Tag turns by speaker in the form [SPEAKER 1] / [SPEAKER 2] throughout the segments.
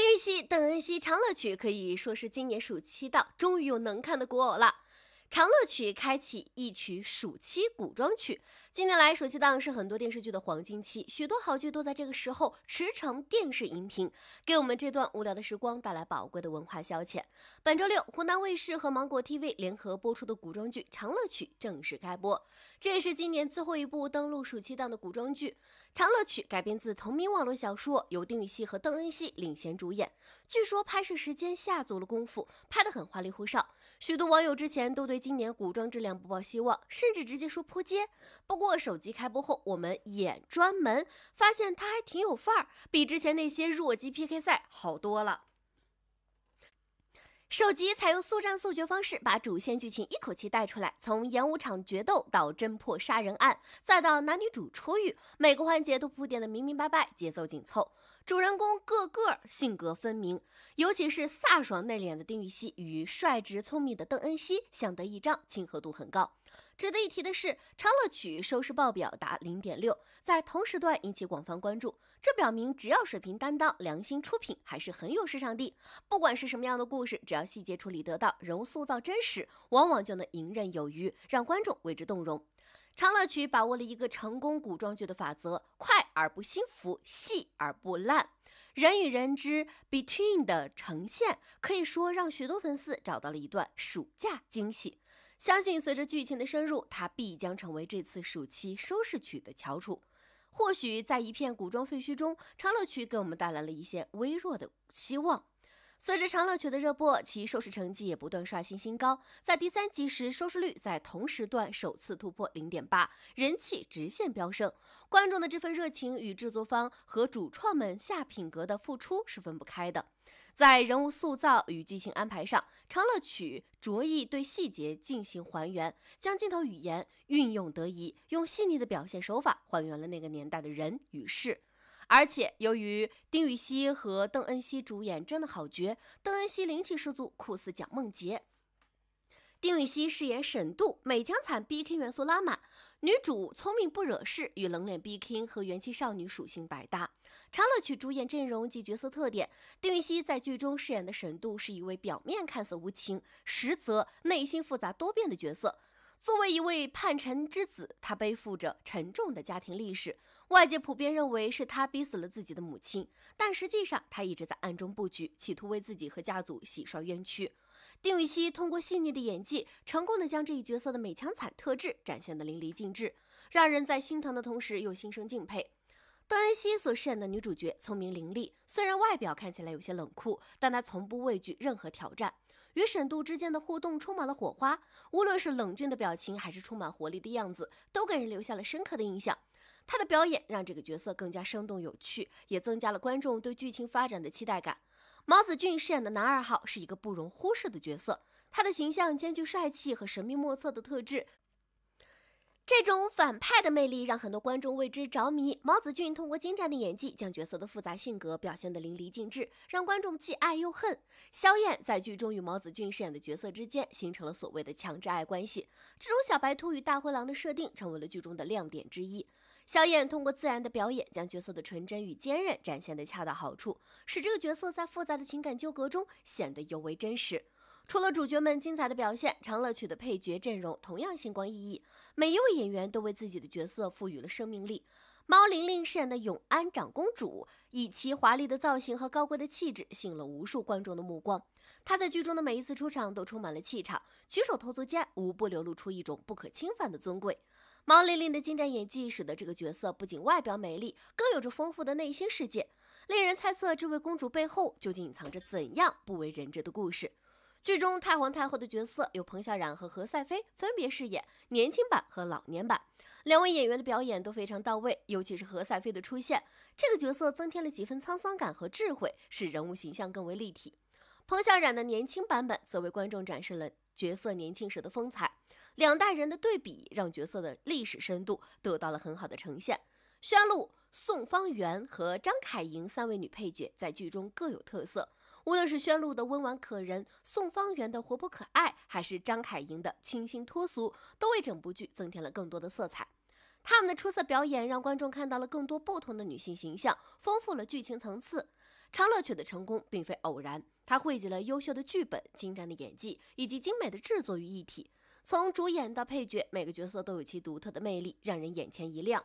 [SPEAKER 1] 金玉戏、邓恩熙、《长乐曲》，可以说是今年暑期档终于有能看的古偶了。《长乐曲》开启一曲暑期古装曲。近年来，暑期档是很多电视剧的黄金期，许多好剧都在这个时候驰骋电视荧屏，给我们这段无聊的时光带来宝贵的文化消遣。本周六，湖南卫视和芒果 TV 联合播出的古装剧《长乐曲》正式开播，这也是今年最后一部登陆暑期档的古装剧。《长乐曲》改编自同名网络小说，由丁禹兮和邓恩熙领衔主演。据说拍摄时间下足了功夫，拍得很花里胡哨。许多网友之前都对今年古装质量不抱希望，甚至直接说扑街。不过，手机开播后，我们也专门发现它还挺有范儿，比之前那些弱鸡 PK 赛好多了。首集采用速战速决方式，把主线剧情一口气带出来，从演武场决斗到侦破杀人案，再到男女主出狱，每个环节都铺垫的明明白白，节奏紧凑。主人公个个性格分明，尤其是飒爽内敛的丁禹锡与率直聪明的邓恩熙相得益彰，亲和度很高。值得一提的是，《长乐曲》收视爆表达零点六，在同时段引起广泛关注，这表明只要水平担当、良心出品，还是很有市场的。不管是什么样的故事，只要细节处理得当，人物塑造真实，往往就能游刃有余，让观众为之动容。长乐曲把握了一个成功古装剧的法则：快而不心浮，细而不烂。人与人之 between 的呈现，可以说让许多粉丝找到了一段暑假惊喜。相信随着剧情的深入，它必将成为这次暑期收视曲的翘楚。或许在一片古装废墟中，长乐曲给我们带来了一线微弱的希望。随着《长乐曲》的热播，其收视成绩也不断刷新新高。在第三集时，收视率在同时段首次突破零点八，人气直线飙升。观众的这份热情与制作方和主创们下品格的付出是分不开的。在人物塑造与剧情安排上，《长乐曲》着意对细节进行还原，将镜头语言运用得宜，用细腻的表现手法还原了那个年代的人与事。而且，由于丁禹兮和邓恩熙主演真的好绝，邓恩熙灵气十足，酷似蒋梦婕；丁禹兮饰演沈渡，美强惨 B K 元素拉满，女主聪明不惹事，与冷脸 B K 和元气少女属性百搭。常乐曲主演阵容及角色特点：丁禹兮在剧中饰演的沈渡是一位表面看似无情，实则内心复杂多变的角色。作为一位叛臣之子，他背负着沉重的家庭历史。外界普遍认为是他逼死了自己的母亲，但实际上他一直在暗中布局，企图为自己和家族洗刷冤屈。丁禹锡通过细腻的演技，成功的将这一角色的美强惨特质展现得淋漓尽致，让人在心疼的同时又心生敬佩。邓恩熙所饰演的女主角聪明伶俐，虽然外表看起来有些冷酷，但她从不畏惧任何挑战。与沈渡之间的互动充满了火花，无论是冷峻的表情还是充满活力的样子，都给人留下了深刻的印象。他的表演让这个角色更加生动有趣，也增加了观众对剧情发展的期待感。毛子俊饰演的男二号是一个不容忽视的角色，他的形象兼具帅气和神秘莫测的特质。这种反派的魅力让很多观众为之着迷。毛子俊通过精湛的演技，将角色的复杂性格表现得淋漓尽致，让观众既爱又恨。萧燕在剧中与毛子俊饰演的角色之间形成了所谓的“强制爱”关系，这种小白兔与大灰狼的设定成为了剧中的亮点之一。肖燕通过自然的表演，将角色的纯真与坚韧展现得恰到好处，使这个角色在复杂的情感纠葛中显得尤为真实。除了主角们精彩的表现，长乐曲的配角阵容同样星光熠熠，每一位演员都为自己的角色赋予了生命力。毛玲玲饰演的永安长公主，以其华丽的造型和高贵的气质，吸引了无数观众的目光。她在剧中的每一次出场都充满了气场，举手投足间无不流露出一种不可侵犯的尊贵。毛玲玲的精湛演技使得这个角色不仅外表美丽，更有着丰富的内心世界。令人猜测，这位公主背后究竟隐藏着怎样不为人知的故事？剧中太皇太后的角色由彭小苒和何赛飞分别饰演年轻版和老年版。两位演员的表演都非常到位，尤其是何赛飞的出现，这个角色增添了几分沧桑感和智慧，使人物形象更为立体。彭小苒的年轻版本则为观众展示了角色年轻时的风采。两代人的对比让角色的历史深度得到了很好的呈现。宣璐、宋方圆和张凯莹三位女配角在剧中各有特色，无论是宣璐的温婉可人，宋方圆的活泼可爱，还是张凯莹的清新脱俗，都为整部剧增添了更多的色彩。她们的出色表演让观众看到了更多不同的女性形象，丰富了剧情层次。《长乐曲》的成功并非偶然，它汇集了优秀的剧本、精湛的演技以及精美的制作于一体。从主演到配角，每个角色都有其独特的魅力，让人眼前一亮。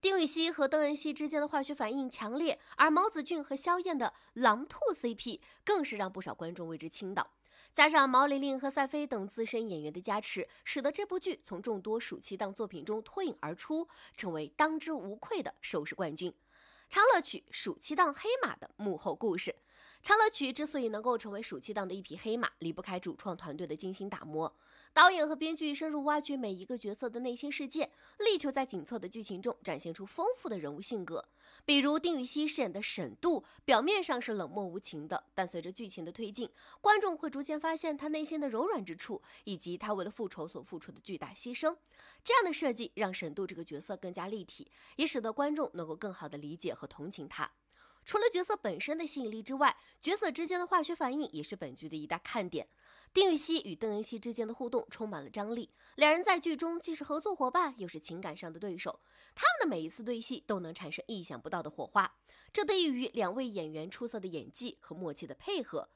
[SPEAKER 1] 丁禹兮和邓恩熙之间的化学反应强烈，而毛子俊和肖燕的狼兔 CP 更是让不少观众为之倾倒。加上毛玲玲和赛飞等资深演员的加持，使得这部剧从众多暑期档作品中脱颖而出，成为当之无愧的收视冠军。《长乐曲》暑期档黑马的幕后故事。《长乐曲》之所以能够成为暑期档的一匹黑马，离不开主创团队的精心打磨。导演和编剧深入挖掘每一个角色的内心世界，力求在紧凑的剧情中展现出丰富的人物性格。比如丁禹兮饰演的沈渡，表面上是冷漠无情的，但随着剧情的推进，观众会逐渐发现他内心的柔软之处，以及他为了复仇所付出的巨大牺牲。这样的设计让沈渡这个角色更加立体，也使得观众能够更好的理解和同情他。除了角色本身的吸引力之外，角色之间的化学反应也是本剧的一大看点。丁禹兮与邓恩熙之间的互动充满了张力，两人在剧中既是合作伙伴，又是情感上的对手。他们的每一次对戏都能产生意想不到的火花，这得益于两位演员出色的演技和默契的配合。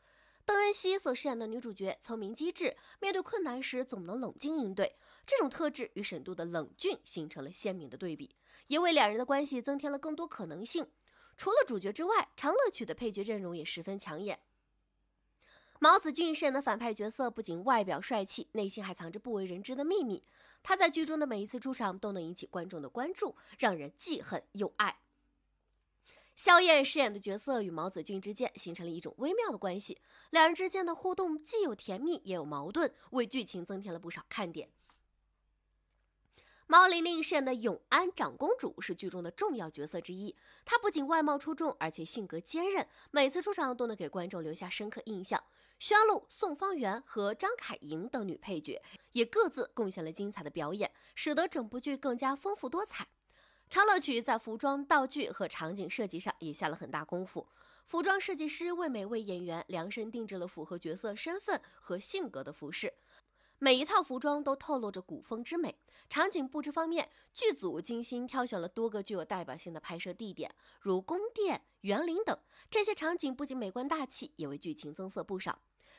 [SPEAKER 1] 邓恩熙所饰演的女主角聪明机智，面对困难时总能冷静应对，这种特质与沈度的冷峻形成了鲜明的对比，也为两人的关系增添了更多可能性。除了主角之外，长乐曲的配角阵容也十分抢眼。毛子俊饰演的反派角色不仅外表帅气，内心还藏着不为人知的秘密。他在剧中的每一次出场都能引起观众的关注，让人既恨又爱。肖燕饰演的角色与毛子俊之间形成了一种微妙的关系，两人之间的互动既有甜蜜也有矛盾，为剧情增添了不少看点。毛玲玲饰演的永安长公主是剧中的重要角色之一，她不仅外貌出众，而且性格坚韧，每次出场都能给观众留下深刻印象。宣璐、露、宋方圆和张凯莹等女配角也各自贡献了精彩的表演，使得整部剧更加丰富多彩。《长乐曲》在服装、道具和场景设计上也下了很大功夫，服装设计师为每位演员量身定制了符合角色身份和性格的服饰，每一套服装都透露着古风之美。场景布置方面，剧组精心挑选了多个具有代表性的拍摄地点，如宫殿、园林等。这些场景不仅美观大气，也为剧情增色不少。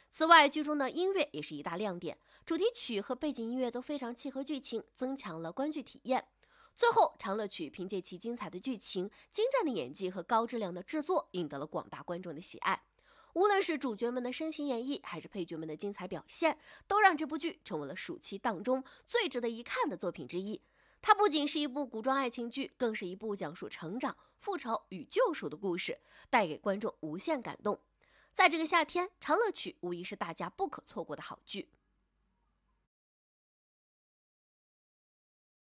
[SPEAKER 1] 此外，剧中的音乐也是一大亮点，主题曲和背景音乐都非常契合剧情，增强了观剧体验。最后，《长乐曲》凭借其精彩的剧情、精湛的演技和高质量的制作，赢得了广大观众的喜爱。无论是主角们的深情演绎，还是配角们的精彩表现，都让这部剧成为了暑期档中最值得一看的作品之一。它不仅是一部古装爱情剧，更是一部讲述成长、复仇与救赎的故事，带给观众无限感动。在这个夏天，《长乐曲》无疑是大家不可错过的好剧。